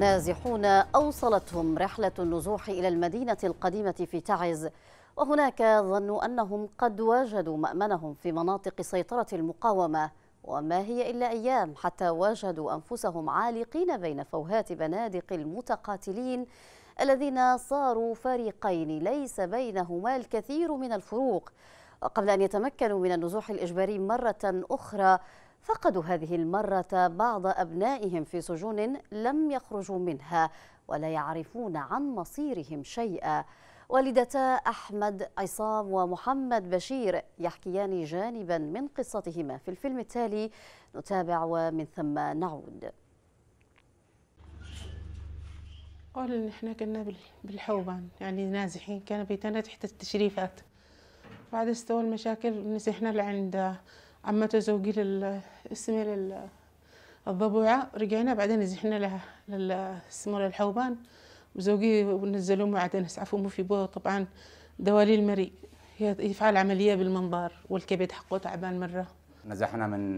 نازحون أوصلتهم رحلة النزوح إلى المدينة القديمة في تعز وهناك ظنوا أنهم قد واجدوا مأمنهم في مناطق سيطرة المقاومة وما هي إلا أيام حتى واجدوا أنفسهم عالقين بين فوهات بنادق المتقاتلين الذين صاروا فريقين ليس بينهما الكثير من الفروق وقبل أن يتمكنوا من النزوح الإجباري مرة أخرى فقدوا هذه المرة بعض أبنائهم في سجون لم يخرجوا منها ولا يعرفون عن مصيرهم شيئا والدتا أحمد عصام ومحمد بشير يحكيان جانبا من قصتهما في الفيلم التالي نتابع ومن ثم نعود قال إن إحنا كنا بالحوبان يعني نازحين كان بيتنا تحت التشريفات بعد استوى المشاكل نسحنا لعند عمته زوجي لل للضبوعة الضبوعة رجعنا بعدين زحنا لها للسمو الحوبان وزوجي ونزلوه بعدين اسعفوا في بوه طبعا دوالي المريء يفعل عملية بالمنظار والكبد حقه تعبان مرة نزحنا من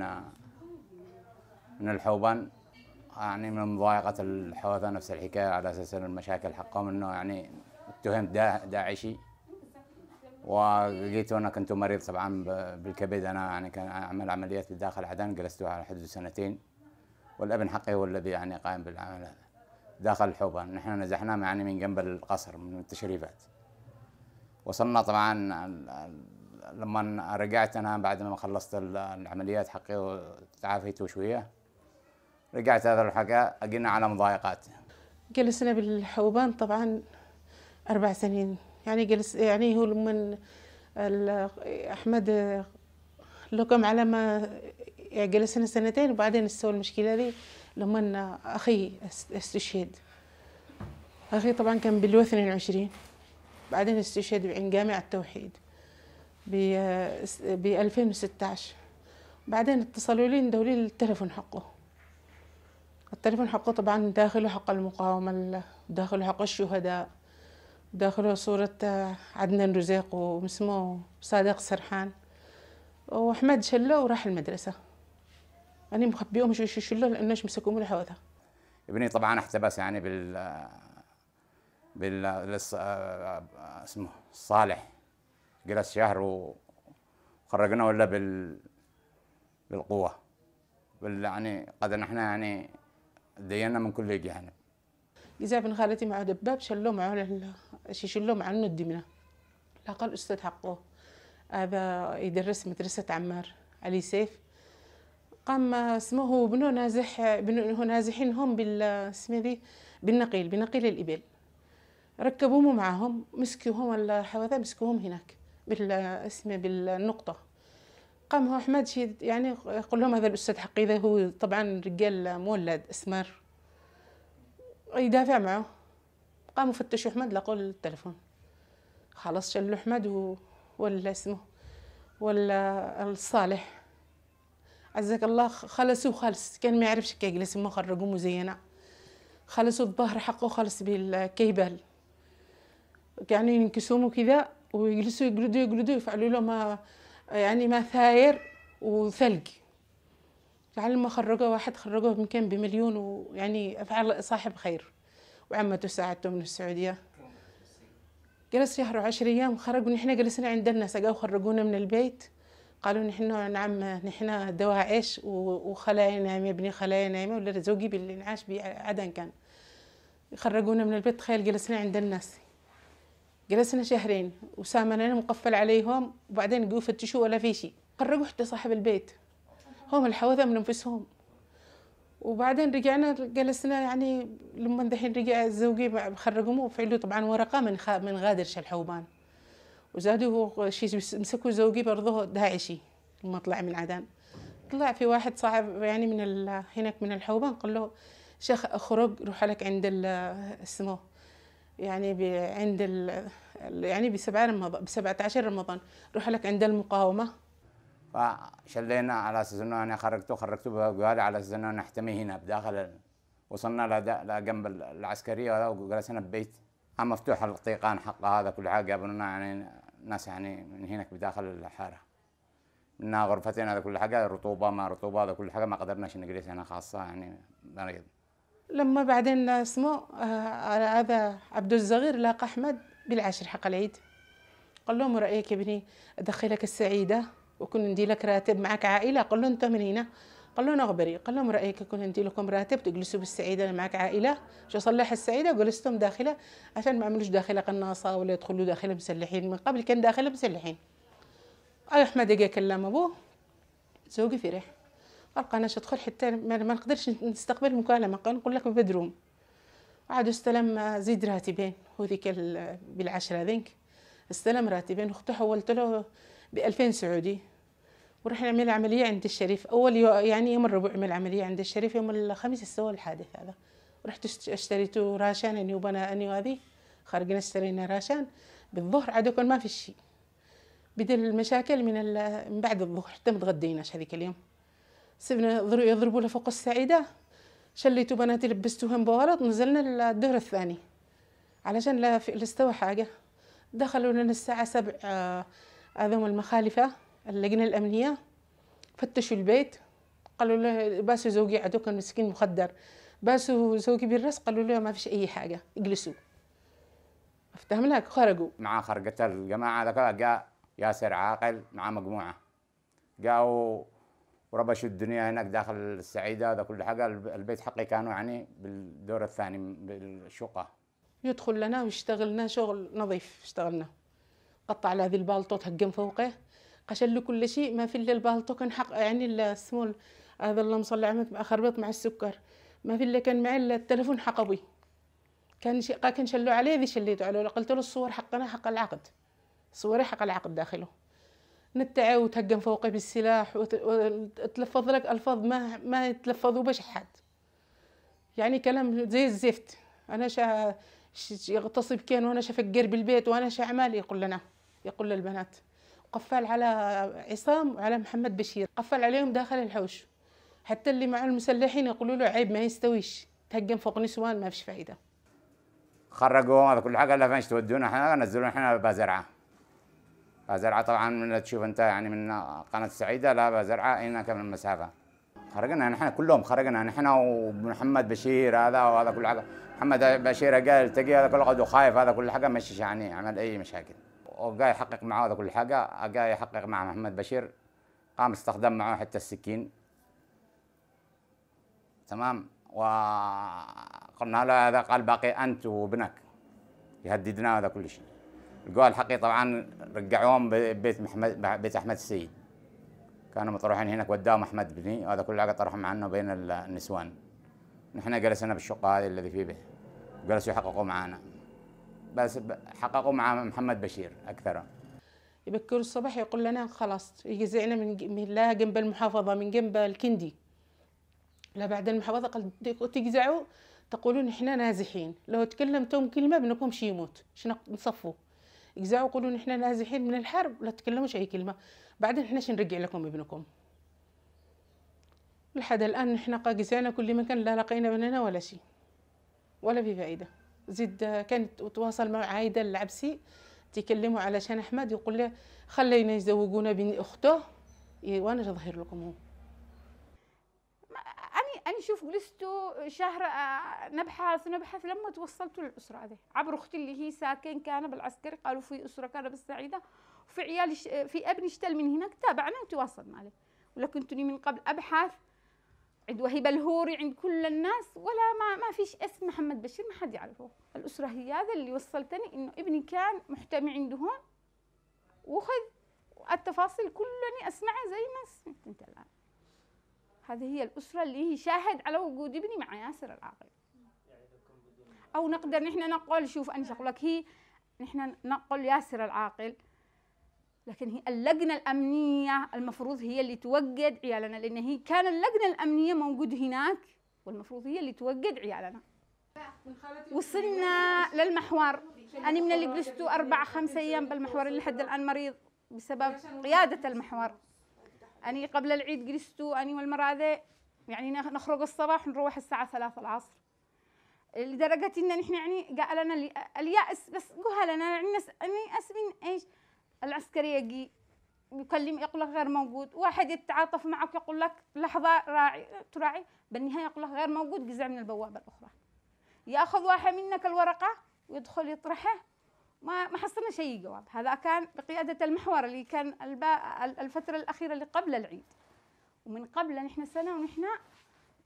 من الحوبان يعني من مضايقة الحوثة نفس الحكاية على أساس المشاكل حقهم أنه يعني اتهمت داعشي وجيت وانا كنت مريض طبعا بالكبد انا يعني كان اعمل عمليات بداخل عدن جلست على حدود سنتين والابن حقي هو الذي يعني قائم بالعمل داخل الحوبه نحن نزحناه يعني من جنب القصر من التشريفات وصلنا طبعا لما رجعت انا بعد ما خلصت العمليات حقي وتعافيت شويه رجعت هذا الحكا اجينا على مضايقات جلسنا بالحوبان طبعا اربع سنين يعني جلس يعني هو من احمد لكم على ما يعني جلسنا سنتين وبعدين استوى المشكله دي لما اخي استشهد اخي طبعا كان باليو 22 بعدين استشهد بعين جامع التوحيد ب 2016 بعدين اتصلوا لي ندوا لي التليفون حقه التليفون حقه طبعا داخله حق المقاومه داخله حق الشهداء داخله صورة عدنان رزاق واسمه صادق سرحان وأحمد شلو وراح المدرسة أنا مخبيهم شو شلو لأنش مسكوهم الحوثة ابني طبعا احتبس يعني بال بال اسمه صالح جلس شهر وخرجنا ولا بال بالقوة بال يعني قد نحن يعني دينا من كل جانب إذا بن خالتي معه دباب شلوه معه شي شلوه معه الدمنة لا قال أستاذ حقه هذا يدرس مدرسة عمار علي سيف قام اسمه ابنه نازح بنو نازحين هم بال ذي بالنقيل بنقيل الإبل ركبوهم معهم مسكوهم الحوذا مسكوهم هناك بال اسمه بالنقطة قام هو أحمد شيد يعني يقول لهم هذا الأستاذ حقي هو طبعا رجال مولد أسمر يدافع معه قاموا فتشوا احمد لقوا التلفون خلاص شلوا احمد و... ولا اسمه ولا الصالح عزك الله خلصوا خلص كان ما يعرفش كي يجلس ما خرجوا مزينة خلصوا الظهر حقه خلص بالكيبل يعني ينكسوهم كذا ويجلسوا يقلدوا يقلدوا يفعلوا له ما آه، يعني ما ثاير وثلج ما خرجه واحد خرجه يمكن بمليون ويعني أفعال صاحب خير وعمته ساعدته من السعودية جلس شهر وعشر أيام خرجوا نحن جلسنا عند الناس جاوا خرجونا من البيت قالوا نحن نعم نحن دواعش وخلايا نايمة ابني خلايا نايمة ولا زوجي باللي به بعدن كان خرجونا من البيت تخيل جلسنا عند الناس جلسنا شهرين وسامنا مقفل عليهم وبعدين جو فتشوا ولا في شيء خرجوا حتى صاحب البيت هم الحوثة من أنفسهم وبعدين رجعنا جلسنا يعني لما دحين رجع زوجي خرجوه وفعلوا طبعا ورقة من خا من غادر الحوبان وزادوا شيء مسكوا زوجي برضه داعشي لما طلع من عدن طلع في واحد صاحب يعني من هناك من الحوبان قال له شيخ اخرج روح لك عند اسمه يعني ب عند ال يعني بسبعة رمضان بسبعة عشر رمضان روح لك عند المقاومة فشلينا على اساس انه انا خرجته خرجته قال على اساس انه نحتمي هنا بداخل وصلنا لجنب العسكريه وجلسنا ببيت مفتوح الطيقان حق هذا كل حاجه قابلنا يعني ناس يعني من هناك بداخل الحاره منها غرفتين هذا كل حاجه رطوبه ما رطوبه هذا كل حاجه ما قدرناش نجلس هنا خاصه يعني مريض لما بعدين اسمه هذا آه، عبد الصغير لاقى احمد بالعاشر حق العيد قال له رايك يا ابني ادخلك السعيده وكنا ندي لك راتب معك عائله قال له انت من هنا قال له نغبري قال لهم رايك كنا ندي لكم راتب تجلسوا بالسعيده معك عائله شو صلح السعيده وجلستم داخله عشان ما عملوش داخله قناصه ولا يدخلوا داخله مسلحين من قبل كان داخله مسلحين أيوة، احمد جا كلم ابوه زوجي فرح قال انا ادخل حتى ما, نقدرش نستقبل مكالمه قال نقول لك بدروم عاد استلم زيد راتبين هذيك بالعشرة ذنك استلم راتبين اخته حولت له ب 2000 سعودي وراح نعمل عملية عند الشريف أول يو يعني يوم الربع من العملية عند الشريف يوم الخميس استوى الحادث هذا رحت اشتريت راشان يعني اني وبنا اني وهذه خارجين اشترينا راشان بالظهر عاد كان ما في شيء بدل المشاكل من, من بعد الظهر حتى متغديناش تغديناش هذيك اليوم سبنا يضربوا فوق السعيدة شليت بناتي لبستوهم بغلط نزلنا للدهر الثاني علشان لا استوى حاجة دخلوا لنا الساعة سبع آه، هذوم المخالفة اللجنه الامنيه فتشوا البيت قالوا له باسوا زوجي عدو كان مسكين مخدر باسوا زوجي بالراس قالوا له ما فيش اي حاجه اجلسوا افتهم لك خرجوا مع خرجة الجماعة ذاك جاء ياسر عاقل مع مجموعة جاءوا وربشوا الدنيا هناك داخل السعيدة ده كل حاجة البيت حقي كانوا يعني بالدور الثاني بالشقة يدخل لنا ويشتغلنا شغل نظيف اشتغلنا قطع له ذي البالطوط هجم فوقه قتل له كل شيء ما في الا البالطو كان حق يعني السمول هذا اللي مصلي عمك خربط مع السكر ما في الا كان معي التلفون حقبي كان شي كان شلوا عليه ذي شليته عليه قلت له الصور حقنا حق العقد صوري حق العقد داخله نتعي وتهجم فوقي بالسلاح وتلفظ لك الفاظ ما ما يتلفظوا بش حد يعني كلام زي الزفت انا شا يغتصب كان وانا شا شفقر بالبيت وانا شا عمال يقول لنا يقول للبنات قفل على عصام وعلى محمد بشير قفل عليهم داخل الحوش حتى اللي مع المسلحين يقولوا له عيب ما يستويش تهجم فوق نسوان ما فيش فايده خرجوهم هذا كل حاجه الا فانش تودونا احنا نزلونا احنا بازرعه بازرعه طبعا من تشوف انت يعني من قناه السعيده لا بازرعه هنا كم المسافه خرجنا نحن كلهم خرجنا نحن ومحمد بشير هذا وهذا كل حاجه محمد بشير قال التقي هذا كله خايف هذا كل حاجه مشيش يعني عمل اي مشاكل وجاي يحقق معه هذا كل حاجه جاي يحقق مع محمد بشير قام استخدم معه حتى السكين تمام وقلنا له هذا قال باقي انت وابنك يهددنا هذا كل شيء لقوا الحقي طبعا رجعوهم بيت محمد بيت احمد السيد كانوا مطروحين هناك وداهم احمد بني هذا كل حاجه طرحهم عنه بين النسوان نحن جلسنا بالشقه هذه الذي في به جلسوا يحققوا معنا بس حققوا مع محمد بشير اكثر يبكر الصباح يقول لنا خلاص يجزعنا من لا جنب المحافظه من جنب الكندي لا بعد المحافظه قال تجزعوا تقولون احنا نازحين لو تكلمتم كلمه ابنكم شي يموت شنو نصفوا يجزعوا يقولون احنا نازحين من الحرب لا تكلموش اي كلمه بعدين احنا نرجع لكم ابنكم لحد الان احنا قاجزانا كل مكان لا لقينا بننا ولا شيء ولا في فائده زيد كانت تواصل مع عايده العبسي تكلموا علشان احمد يقول له خلينا يزوجونا بين اخته إيه، وانا ظهر لكم هو اني اني شوف جلست شهر آه، نبحث نبحث لما توصلت للأسرة هذه عبر أختي اللي هي ساكن كان بالعسكري قالوا في أسرة كان بالسعيدة وفي عيال في ابني اشتل من هناك تابعنا وتواصلنا عليه ولكنتني من قبل أبحث عند وهيبه الهوري عند كل الناس ولا ما ما فيش اسم محمد بشير ما حد يعرفه الاسره هي هذا اللي وصلتني انه ابني كان محتمي عندهم وخذ التفاصيل كلني اسمعها زي ما سمعت انت الان هذه هي الاسره اللي هي شاهد على وجود ابني مع ياسر العاقل او نقدر نحن نقول شوف أنا لك هي نحن نقول ياسر العاقل لكن هي اللجنة الأمنية المفروض هي اللي توجد عيالنا لأن هي كان اللجنة الأمنية موجود هناك والمفروض هي اللي توجد عيالنا وصلنا للمحور أنا من اللي جلست أربع خمس أيام بالمحور اللي لحد الآن مريض بسبب قيادة المحور أنا قبل العيد جلست أنا والمرأة ذي يعني نخرج الصباح ونروح الساعة ثلاثة العصر لدرجة إن نحن يعني قال لنا اليأس بس قها لنا يعني نسأل يعني أسمين إيش العسكرية يكلم يقول لك غير موجود واحد يتعاطف معك يقول لك لحظة راعي تراعي بالنهاية يقول لك غير موجود جزع من البوابة الأخرى يأخذ واحد منك الورقة ويدخل يطرحه ما ما حصلنا شيء جواب هذا كان بقيادة المحور اللي كان الفترة الأخيرة اللي قبل العيد ومن قبل نحن سنة ونحن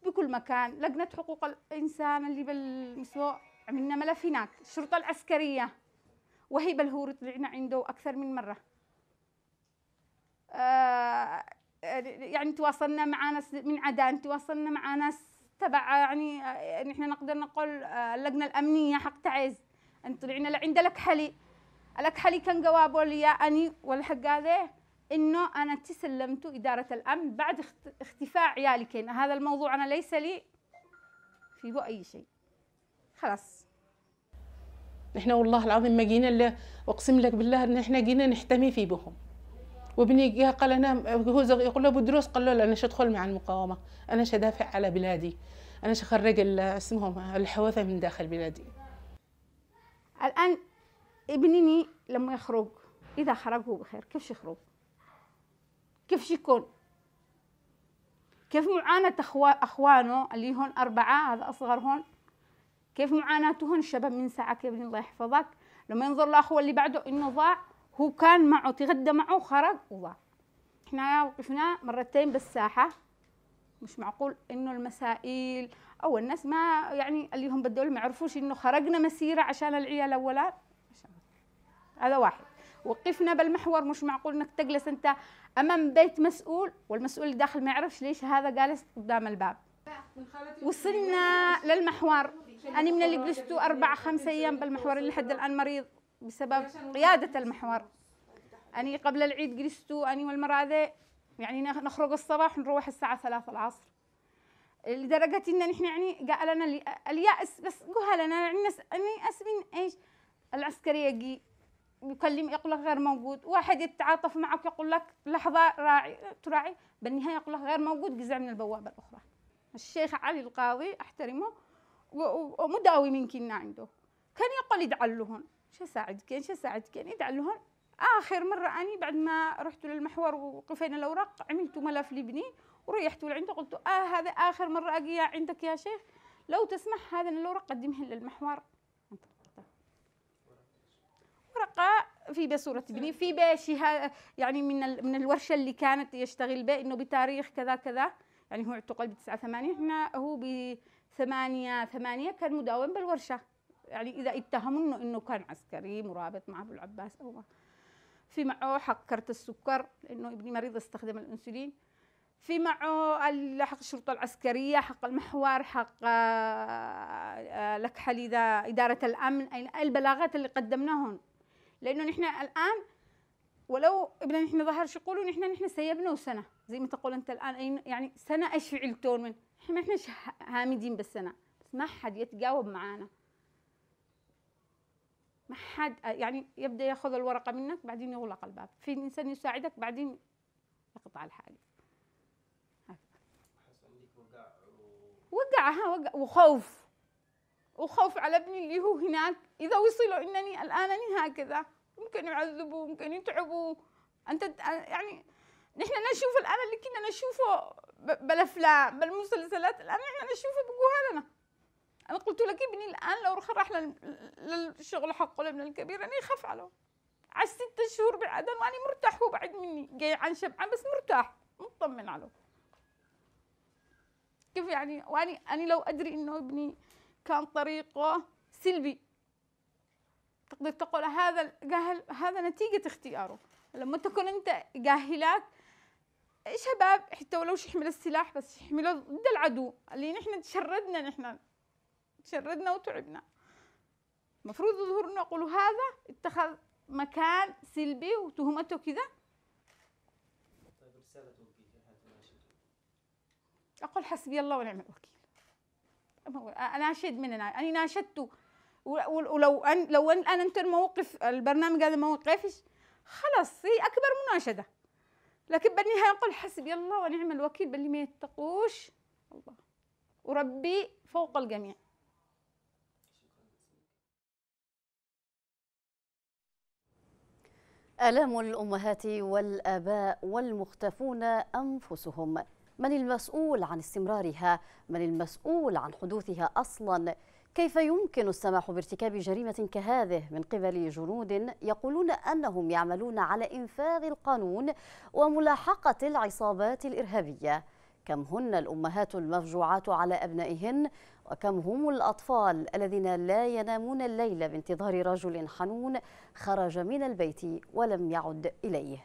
بكل مكان لجنة حقوق الإنسان اللي بالمسوى عملنا ملف هناك الشرطة العسكرية وهيبة الهور طلعنا عنده أكثر من مرة آه،, آه يعني تواصلنا مع ناس من عدن تواصلنا مع ناس تبع يعني آه، نحن نقدر نقول اللجنة الأمنية حق تعز أن طلعنا لعند لك حلي لك حلي كان جوابه لي أني والحق هذا إنه أنا تسلمت إدارة الأمن بعد اختفاء عيالي كان هذا الموضوع أنا ليس لي في أي شيء خلاص نحن والله العظيم ما جينا الا اقسم لك بالله ان احنا جينا نحتمي في بهم وابني قال انا هو يقول له دروس قال له لا انا ادخل مع المقاومه انا ادافع على بلادي انا اخرج اسمهم الحوثه من داخل بلادي الان ابنني لما يخرج اذا خرج هو بخير كيف يخرج كيف يكون كيف معاناه اخوانه اللي هون اربعه هذا اصغر هون كيف معاناتهن الشباب من ساعة كيف الله يحفظك لما ينظر لأخوه اللي بعده إنه ضاع هو كان معه تغدى معه خرج وضاع إحنا وقفنا مرتين بالساحة مش معقول إنه المسائل أو الناس ما يعني اللي هم بالدولة ما يعرفوش إنه خرجنا مسيرة عشان العيال أولا هذا واحد وقفنا بالمحور مش معقول انك تجلس انت امام بيت مسؤول والمسؤول داخل ما يعرفش ليش هذا جالس قدام الباب وصلنا للمحور أنا من اللي جلست أربع خمسة أيام بالمحور اللي لحد الآن مريض بسبب قيادة المحور أنا قبل العيد جلست أنا والمرأة ذي يعني نخرج الصباح ونروح الساعة ثلاثة العصر لدرجة إن نحن يعني قال لنا اليأس بس قوها لنا يعني أس من إيش العسكرية جي يكلم يقول لك غير موجود واحد يتعاطف معك يقول لك لحظة راعي تراعي بالنهاية يقول لك غير موجود جزع من البوابة الأخرى الشيخ علي القاضي أحترمه ومداوي كنا عنده كان يقول يدعل شو ساعدك شو ساعدك يدعل اخر مره اني بعد ما رحت للمحور وقفينا الاوراق عملت ملف لابني وريحت لعنده قلت اه هذا اخر مره اجي عندك يا شيخ لو تسمح هذا الاوراق قدمها للمحور ورقه في بصورة ابني في بشها يعني من من الورشه اللي كانت يشتغل به انه بتاريخ كذا كذا يعني هو اعتقل ب 9 8 هنا هو ب ثمانية ثمانية كان مداوم بالورشة يعني إذا اتهموا إنه إنه كان عسكري مرابط مع أبو العباس أو ما في معه حق كرت السكر لأنه ابني مريض استخدم الأنسولين في معه حق الشرطة العسكرية حق المحور حق آه، آه، لكحل إذا إدارة الأمن يعني البلاغات اللي قدمناهم لأنه نحن الآن ولو ابننا نحن ظهر شو يقولوا نحن نحن سيبناه سنة زي ما تقول أنت الآن يعني سنة إيش فعلتون منه احنا ما احناش هامدين بسنا بس ما حد يتجاوب معانا ما حد يعني يبدا ياخذ الورقه منك بعدين يغلق الباب في انسان يساعدك بعدين يقطع الحاجه وقع ها وقع وخوف وخوف على ابني اللي هو هناك اذا وصلوا انني الان أني هكذا ممكن يعذبوا ممكن يتعبوا انت يعني نحن نشوف الان اللي كنا نشوفه بالافلام بالمسلسلات الان يعني احنا نشوفه بجوالنا لنا انا قلت لك ابني الان لو راح للشغل حقه لابن الكبير انا يخاف عليه على ستة شهور بعد واني مرتاح هو بعد مني جاي عن شبعان بس مرتاح مطمن عليه كيف يعني واني اني لو ادري انه ابني كان طريقه سلبي تقدر تقول هذا جاهل هذا نتيجة اختياره لما تكون انت جاهلاك شباب حتى ولو يحمل السلاح بس يحمله ضد العدو اللي نحن تشردنا نحن تشردنا وتعبنا المفروض يظهر انه يقولوا هذا اتخذ مكان سلبي وتهمته كذا طيب رسالة أقول حسبي الله ونعم الوكيل أناشد من أنا أنا ناشدته ولو أن لو أن أنا أنت الموقف البرنامج هذا ما وقفش خلاص هي أكبر مناشدة لكن بالنهاية نقول حسبي الله ونعم الوكيل باللي ما يتقوش الله وربي فوق الجميع آلام الأمهات والآباء والمختفون أنفسهم من المسؤول عن استمرارها من المسؤول عن حدوثها أصلاً كيف يمكن السماح بارتكاب جريمة كهذه من قبل جنود يقولون أنهم يعملون على إنفاذ القانون وملاحقة العصابات الإرهابية كم هن الأمهات المفجوعات على أبنائهن وكم هم الأطفال الذين لا ينامون الليل بانتظار رجل حنون خرج من البيت ولم يعد إليه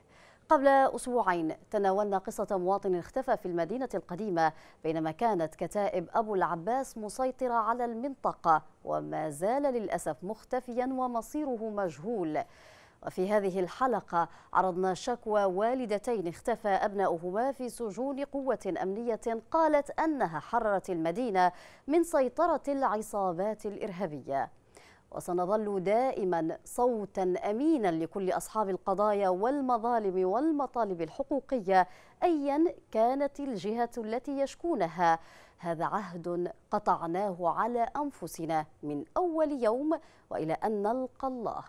قبل أسبوعين تناولنا قصة مواطن اختفى في المدينة القديمة بينما كانت كتائب أبو العباس مسيطرة على المنطقة وما زال للأسف مختفيا ومصيره مجهول وفي هذه الحلقة عرضنا شكوى والدتين اختفى أبناؤهما في سجون قوة أمنية قالت أنها حررت المدينة من سيطرة العصابات الإرهابية وسنظل دائما صوتا أمينا لكل أصحاب القضايا والمظالم والمطالب الحقوقية أيا كانت الجهة التي يشكونها هذا عهد قطعناه على أنفسنا من أول يوم وإلى أن نلقى الله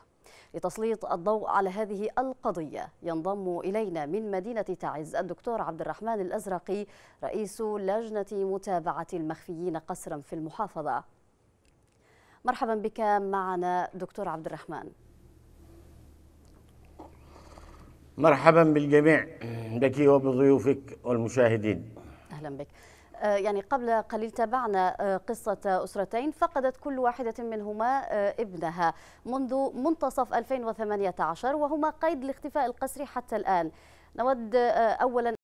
لتسليط الضوء على هذه القضية ينضم إلينا من مدينة تعز الدكتور عبد الرحمن الأزرقي رئيس لجنة متابعة المخفيين قسرا في المحافظة مرحبا بك معنا دكتور عبد الرحمن مرحبا بالجميع بك وبضيوفك والمشاهدين اهلا بك آه، يعني قبل قليل تابعنا آه، قصة أسرتين فقدت كل واحدة منهما آه، ابنها منذ منتصف 2018 وهما قيد الاختفاء القسري حتى الآن نود أولا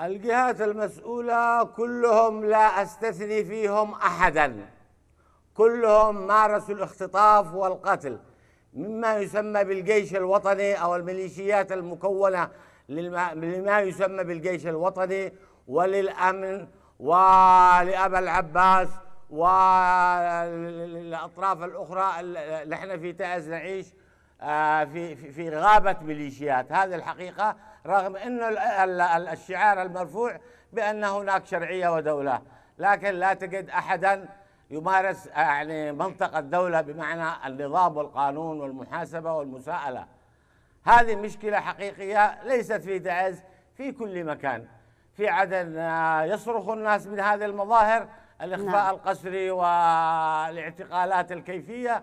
الجهات المسؤولة كلهم لا أستثني فيهم أحدا كلهم مارسوا الاختطاف والقتل مما يسمى بالجيش الوطني أو الميليشيات المكونة لما يسمى بالجيش الوطني وللأمن ولأبا العباس والأطراف الأخرى نحن في تعز نعيش آه، في في غابة ميليشيات هذه الحقيقة رغم أنه الشعار المرفوع بأن هناك شرعية ودولة لكن لا تجد أحدا يمارس آه، يعني منطق الدولة بمعنى النظام والقانون والمحاسبة والمساءلة هذه مشكلة حقيقية ليست في تعز في كل مكان في عدن آه، يصرخ الناس من هذه المظاهر الإخفاء نعم. القسري والاعتقالات الكيفية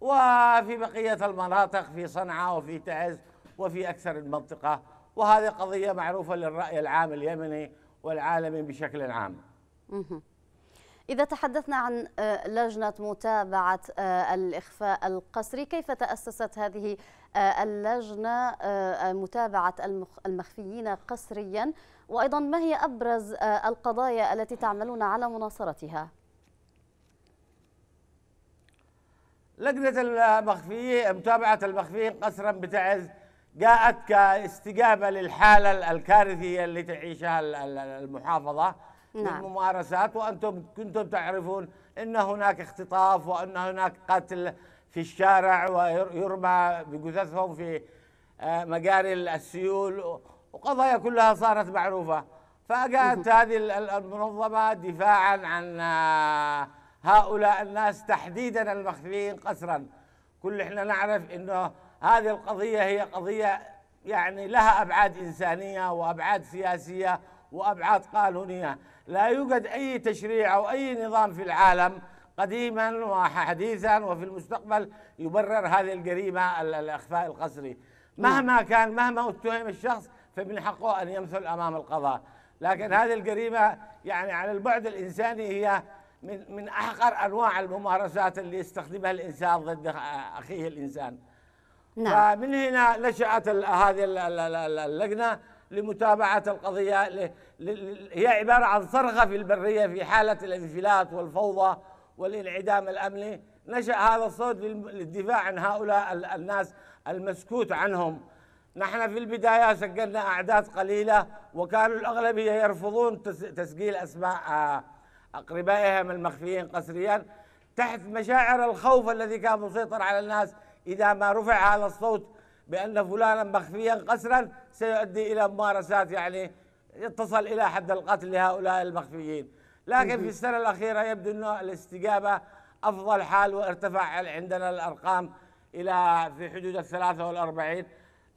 وفي بقية المناطق في صنعاء وفي تعز وفي أكثر المنطقة وهذه قضية معروفة للرأي العام اليمني والعالمي بشكل عام إذا تحدثنا عن آه، لجنة متابعة آه، الإخفاء القسري كيف تأسست هذه آه، اللجنة متابعة المخفيين قسريا وأيضا ما هي أبرز القضايا التي تعملون على مناصرتها؟ لجنة المخفيين متابعة المخفيين قسرا بتعز جاءت كاستجابة للحالة الكارثية اللي تعيشها المحافظة نعم. بالممارسات وأنتم كنتم تعرفون أن هناك اختطاف وأن هناك قتل في الشارع ويرمى بجثثهم في آه، مجاري السيول وقضايا كلها صارت معروفة فجاءت هذه المنظمة دفاعا عن آه، هؤلاء الناس تحديدا المخفيين قسرا كل احنا نعرف انه هذه القضيه هي قضيه يعني لها ابعاد انسانيه وابعاد سياسيه وابعاد قانونيه لا يوجد اي تشريع او اي نظام في العالم قديما وحديثا وفي المستقبل يبرر هذه الجريمه الاخفاء القسري مهما كان مهما اتهم الشخص فمن حقه ان يمثل امام القضاء لكن هذه الجريمه يعني على البعد الانساني هي من من احقر انواع الممارسات اللي يستخدمها الانسان ضد اخيه الانسان نعم فمن هنا نشأت هذه اللجنة لمتابعة القضية هي عبارة عن صرخة في البرية في حالة الانفلات والفوضى والانعدام الأمني نشأ هذا الصوت للدفاع عن هؤلاء الناس المسكوت عنهم نحن في البداية سجلنا أعداد قليلة وكانوا الأغلبية يرفضون تسجيل أسماء آه، أقربائهم المخفيين قسريا تحت مشاعر الخوف الذي كان مسيطر على الناس إذا ما رفع هذا الصوت بأن فلانا مخفيا قسرا سيؤدي إلى ممارسات يعني تصل إلى حد القتل لهؤلاء المخفيين لكن في السنة الأخيرة يبدو أن الاستجابة أفضل حال وارتفع عندنا الأرقام إلى في حدود الثلاثة والأربعين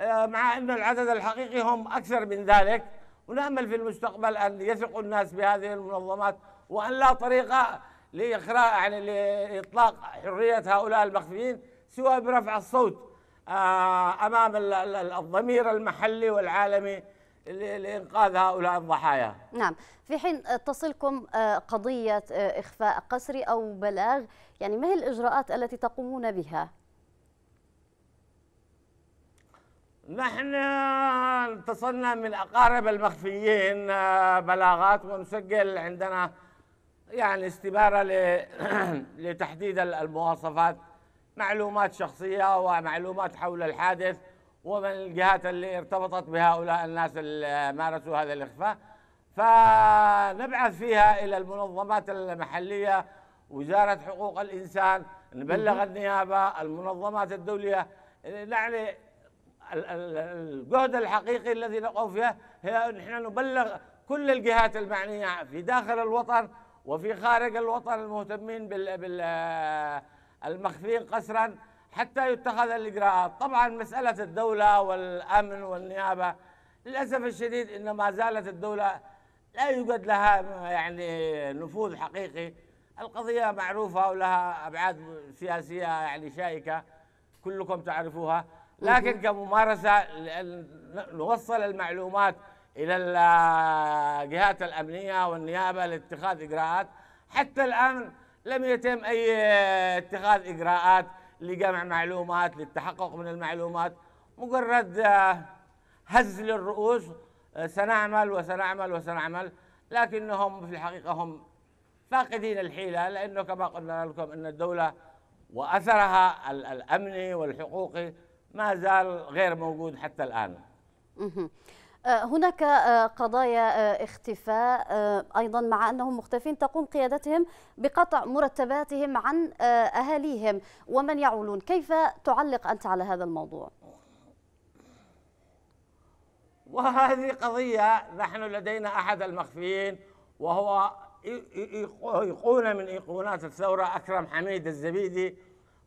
آه، مع أن العدد الحقيقي هم أكثر من ذلك ونأمل في المستقبل أن يثق الناس بهذه المنظمات وأن لا طريقة لإخراج يعني لإطلاق حرية هؤلاء المخفيين سواء برفع الصوت آه، امام الضمير المحلي والعالمي لإنقاذ هؤلاء الضحايا نعم في حين تصلكم آه، قضية آه، إخفاء قسري أو بلاغ يعني ما هي الإجراءات التي تقومون بها؟ نحن اتصلنا من أقارب المخفيين بلاغات ونسجل عندنا يعني استبارة لتحديد المواصفات معلومات شخصية ومعلومات حول الحادث ومن الجهات اللي ارتبطت بهؤلاء الناس اللي مارسوا هذا الإخفاء فنبعث فيها إلى المنظمات المحلية وزارة حقوق الإنسان نبلغ النيابة المنظمات الدولية يعني الجهد الحقيقي الذي نقوم فيه هي نحن نبلغ كل الجهات المعنية في داخل الوطن وفي خارج الوطن المهتمين بال, بال المخفين قسرا حتى يتخذ الإجراءات طبعا مسألة الدولة والأمن والنيابة للأسف الشديد إن ما زالت الدولة لا يوجد لها يعني نفوذ حقيقي القضية معروفة ولها أبعاد سياسية يعني شائكة كلكم تعرفوها لكن كممارسة نوصل المعلومات إلى الجهات الأمنية والنيابة لاتخاذ إجراءات حتى الآن لم يتم أي آه، اتخاذ إجراءات لجمع معلومات للتحقق من المعلومات مجرد آه، هز للرؤوس آه، سنعمل وسنعمل وسنعمل لكنهم في الحقيقة هم فاقدين الحيلة لأنه كما قلنا لكم أن الدولة وأثرها الأمني والحقوقي ما زال غير موجود حتى الآن هناك آه، قضايا آه، اختفاء آه، ايضا مع انهم مختفين تقوم قيادتهم بقطع مرتباتهم عن اهاليهم ومن يعولون كيف تعلق انت على هذا الموضوع وهذه قضيه نحن لدينا احد المخفيين وهو ايقونه من ايقونات الثوره اكرم حميد الزبيدي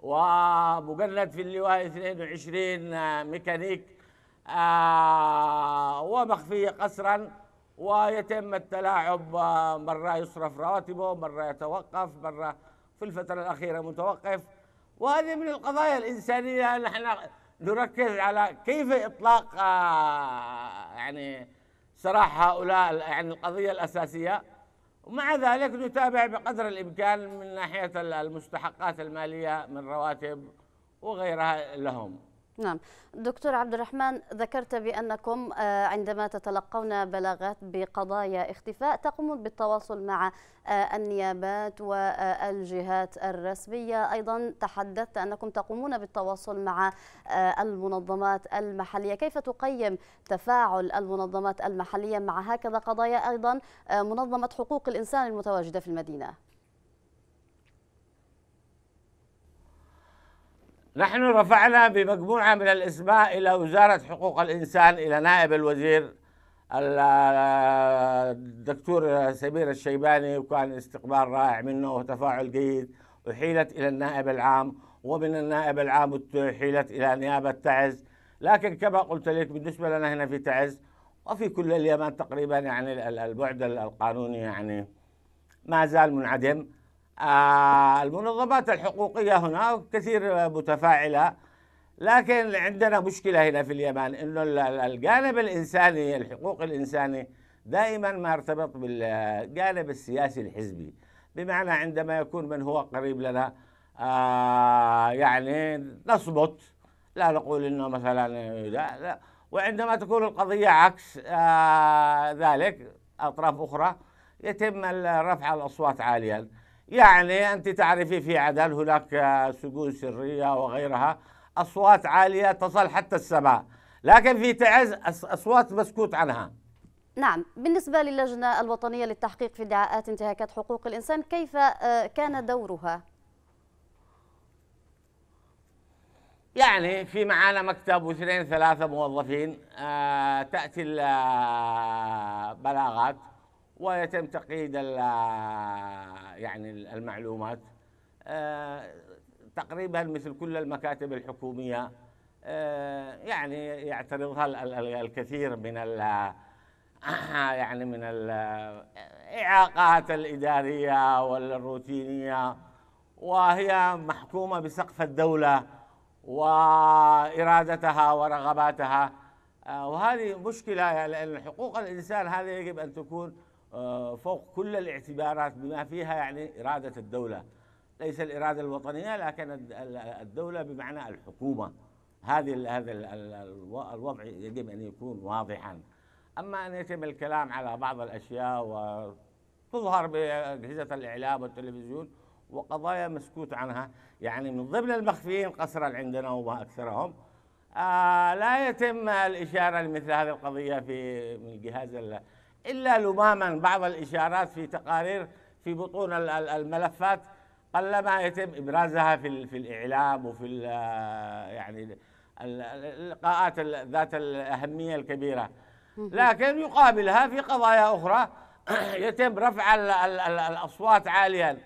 ومجند في اللواء 22 ميكانيك آه، ومخفية قسرا ويتم التلاعب آه، مرة يصرف رواتبه مرة يتوقف مرة في الفترة الأخيرة متوقف وهذه من القضايا الإنسانية نحن نركز على كيف إطلاق آه، يعني سراح هؤلاء يعني القضية الأساسية ومع ذلك نتابع بقدر الإمكان من ناحية المستحقات المالية من رواتب وغيرها لهم نعم دكتور عبد الرحمن ذكرت بأنكم آه، عندما تتلقون بلاغات بقضايا اختفاء تقومون بالتواصل مع آه، النيابات والجهات الرسمية أيضا تحدثت أنكم تقومون بالتواصل مع آه، المنظمات المحلية كيف تقيم تفاعل المنظمات المحلية مع هكذا قضايا أيضا منظمة حقوق الإنسان المتواجدة في المدينة؟ نحن رفعنا بمجموعة من الإسماء إلى وزارة حقوق الإنسان إلى نائب الوزير الدكتور سمير الشيباني وكان استقبال رائع منه وتفاعل جيد وحيلت إلى النائب العام ومن النائب العام حيلت إلى نيابة تعز لكن كما قلت لك بالنسبة لنا هنا في تعز وفي كل اليمن تقريبا يعني البعد القانوني يعني ما زال منعدم آه، المنظمات الحقوقية هنا كثير متفاعلة لكن عندنا مشكلة هنا في اليمن أنه الجانب الإنساني الحقوق الإنساني دائما ما ارتبط بالجانب السياسي الحزبي بمعنى عندما يكون من هو قريب لنا آه، يعني نصمت لا نقول أنه مثلا لا لا وعندما تكون القضية عكس آه، ذلك أطراف أخرى يتم رفع الأصوات عالياً يعني أنت تعرفي في عدن هناك سجون سرية وغيرها أصوات عالية تصل حتى السماء لكن في تعز أصوات مسكوت عنها نعم بالنسبة للجنة الوطنية للتحقيق في ادعاءات انتهاكات حقوق الإنسان كيف آه، كان دورها؟ يعني في معانا مكتب واثنين ثلاثة موظفين آه، تأتي البلاغات آه، ويتم تقييد يعني المعلومات آه، تقريبا مثل كل المكاتب الحكوميه آه، يعني يعترضها الكثير من آه، يعني من الاعاقات الاداريه والروتينيه وهي محكومه بسقف الدوله وارادتها ورغباتها وهذه مشكله لان يعني حقوق الانسان هذه يجب ان تكون آه، فوق كل الاعتبارات بما فيها يعني إرادة الدولة ليس الإرادة الوطنية لكن الدولة بمعنى الحكومة هذه هذا الوضع يجب أن يكون واضحا أما أن يتم الكلام على بعض الأشياء وتظهر بأجهزة الإعلام والتلفزيون وقضايا مسكوت عنها يعني من ضمن المخفيين قسرا عندنا وما أكثرهم آه لا يتم الإشارة لمثل هذه القضية في من الجهاز إلا لماما بعض الإشارات في تقارير في بطون الملفات قلما يتم إبرازها في في الإعلام وفي آه، يعني اللقاءات ذات الأهمية الكبيرة لكن يقابلها في قضايا أخرى يتم رفع الأصوات عاليا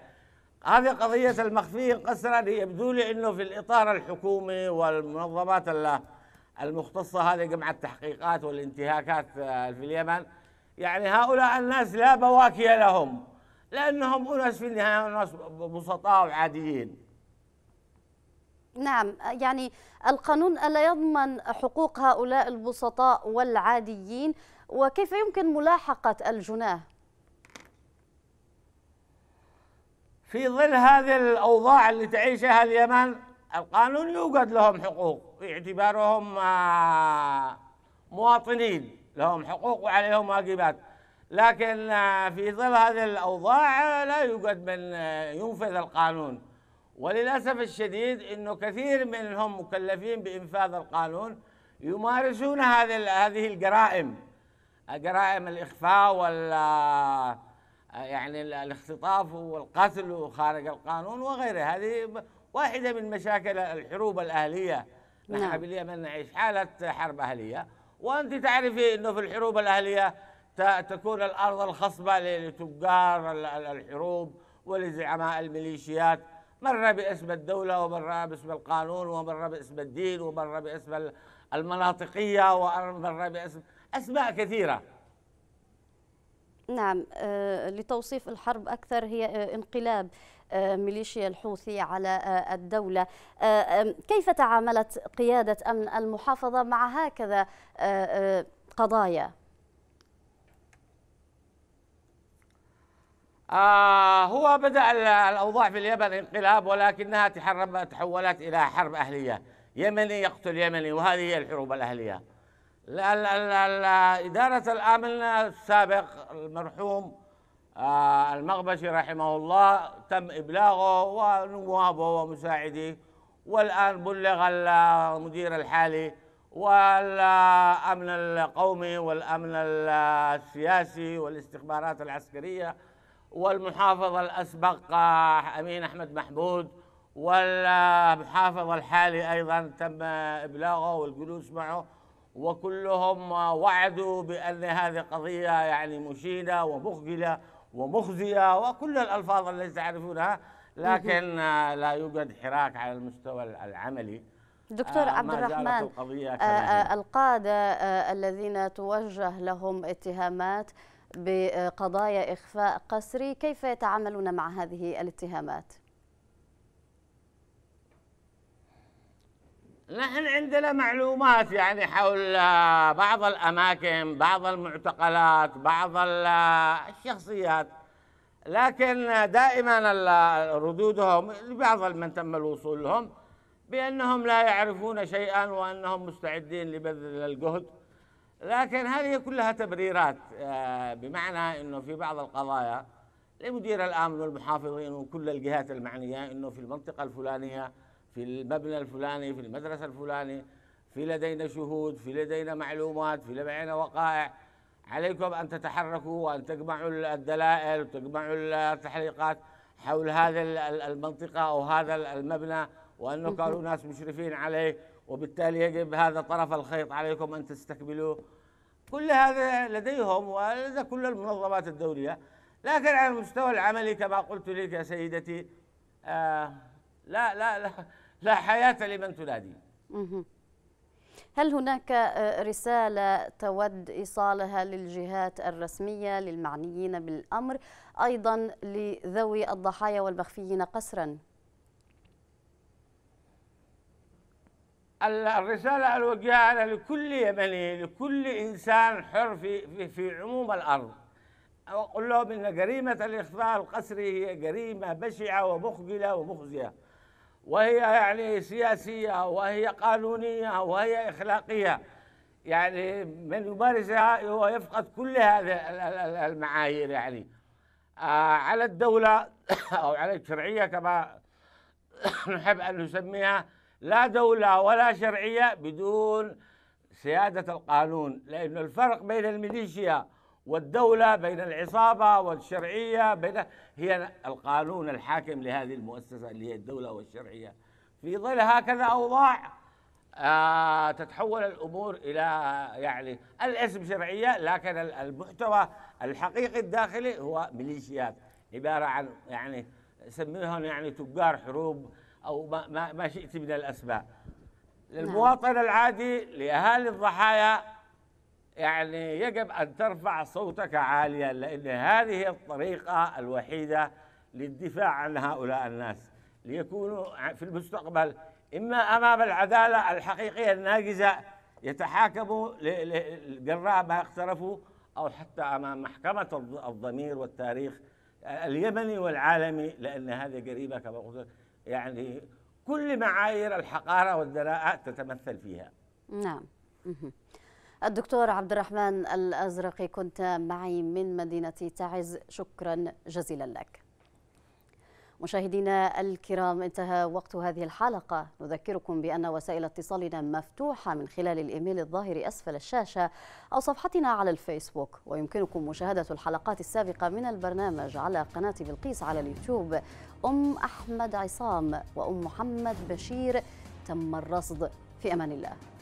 هذه قضية المخفي قسرا يبدو لي أنه في الإطار الحكومي والمنظمات المختصة هذه جمع التحقيقات والانتهاكات آه، في اليمن يعني هؤلاء الناس لا بواكي لهم لأنهم أناس في النهاية أناس بسطاء وعاديين نعم يعني القانون ألا يضمن حقوق هؤلاء البسطاء والعاديين وكيف يمكن ملاحقة الجناه في ظل هذه الأوضاع اللي تعيشها اليمن القانون يوجد لهم حقوق باعتبارهم آه، مواطنين لهم حقوق وعليهم واجبات لكن في ظل هذه الأوضاع لا يوجد من ينفذ القانون وللأسف الشديد أنه كثير منهم مكلفين بإنفاذ القانون يمارسون هذه هذه الجرائم جرائم الإخفاء وال يعني الاختطاف والقتل خارج القانون وغيره هذه واحدة من مشاكل الحروب الأهلية نعم. نحن باليمن نعيش حالة حرب أهلية وأنت تعرفي أنه في الحروب الأهلية تكون الأرض الخصبة لتجار الحروب ولزعماء الميليشيات مرة باسم الدولة ومرة باسم القانون ومرة باسم الدين ومرة باسم المناطقية ومرة باسم أسماء كثيرة نعم آه، لتوصيف الحرب أكثر هي آه، انقلاب آه، ميليشيا الحوثي على الدولة كيف تعاملت قيادة أمن المحافظة مع هكذا قضايا؟ آه هو بدأ الأوضاع في اليمن انقلاب ولكنها تحولت إلى حرب أهلية يمني يقتل يمني وهذه هي الحروب الأهلية إدارة الأمن السابق المرحوم آه، المغبشي رحمه الله تم إبلاغه ونوابه ومساعده والآن بلغ المدير الحالي والأمن القومي والأمن السياسي والاستخبارات العسكرية والمحافظ الأسبق آه، أمين أحمد محمود والمحافظ الحالي أيضا تم إبلاغه والجلوس معه وكلهم وعدوا بأن هذه قضية يعني مشيدة ومخجلة ومخزية وكل الألفاظ التي تعرفونها لكن لا يوجد حراك على المستوى العملي دكتور آه، عبد الرحمن آه، آه، القادة الذين توجه لهم اتهامات بقضايا إخفاء قسري كيف يتعاملون مع هذه الاتهامات؟ نحن عندنا معلومات يعني حول آه، بعض الأماكن بعض المعتقلات بعض آه، الشخصيات لكن آه، دائما ردودهم لبعض من تم الوصول لهم بأنهم لا يعرفون شيئا وأنهم مستعدين لبذل الجهد لكن هذه كلها تبريرات بمعنى أنه في بعض القضايا لمدير الأمن والمحافظين وكل الجهات المعنية أنه في المنطقة الفلانية في المبنى الفلاني في المدرسة الفلانية في لدينا شهود في لدينا معلومات في لدينا وقائع عليكم أن تتحركوا وأن تجمعوا الدلائل وتجمعوا التحليقات حول هذا المنطقة أو هذا المبنى وأنه كانوا ناس مشرفين عليه وبالتالي يجب هذا طرف الخيط عليكم أن تستكملوه كل هذا لديهم ولدى كل المنظمات الدولية لكن على المستوى العملي كما قلت لك يا سيدتي آه لا لا لا لا حياة لمن تنادي هل هناك آه، رسالة تود إيصالها للجهات الرسمية للمعنيين بالأمر أيضا لذوي الضحايا والمخفيين قسرا الرسالة الوجهة لكل يمني لكل إنسان حر في, في عموم الأرض أقول لهم إن جريمة الإخفاء القسري هي جريمة بشعة ومخجلة ومخزية وهي يعني سياسية وهي قانونية وهي إخلاقية يعني من يمارسها هو يفقد كل هذه المعايير يعني آه، على الدولة أو على الشرعية كما نحب أن نسميها لا دولة ولا شرعية بدون سيادة القانون لأن الفرق بين الميليشيا والدولة بين العصابة والشرعية بين هي القانون الحاكم لهذه المؤسسة اللي هي الدولة والشرعية في ظل هكذا أوضاع آه تتحول الأمور إلى يعني الاسم شرعية لكن المحتوى الحقيقي الداخلي هو ميليشيات عبارة عن يعني سميهم يعني تجار حروب أو ما, ما شئت من الأسماء نعم. للمواطن العادي لأهالي الضحايا يعني يجب أن ترفع صوتك عاليا لأن هذه الطريقة الوحيدة للدفاع عن هؤلاء الناس ليكونوا في المستقبل إما أمام العدالة الحقيقية الناجزة يتحاكموا جراء ما اقترفوا أو حتى أمام محكمة الضمير والتاريخ آه، اليمني والعالمي لأن هذه قريبة كما قلت يعني كل معايير الحقارة والدناءة تتمثل فيها نعم الدكتور عبد الرحمن الأزرقي كنت معي من مدينة تعز شكرا جزيلا لك مشاهدينا الكرام انتهى وقت هذه الحلقة نذكركم بأن وسائل اتصالنا مفتوحة من خلال الإيميل الظاهر أسفل الشاشة أو صفحتنا على الفيسبوك ويمكنكم مشاهدة الحلقات السابقة من البرنامج على قناة بلقيس على اليوتيوب أم أحمد عصام وأم محمد بشير تم الرصد في أمان الله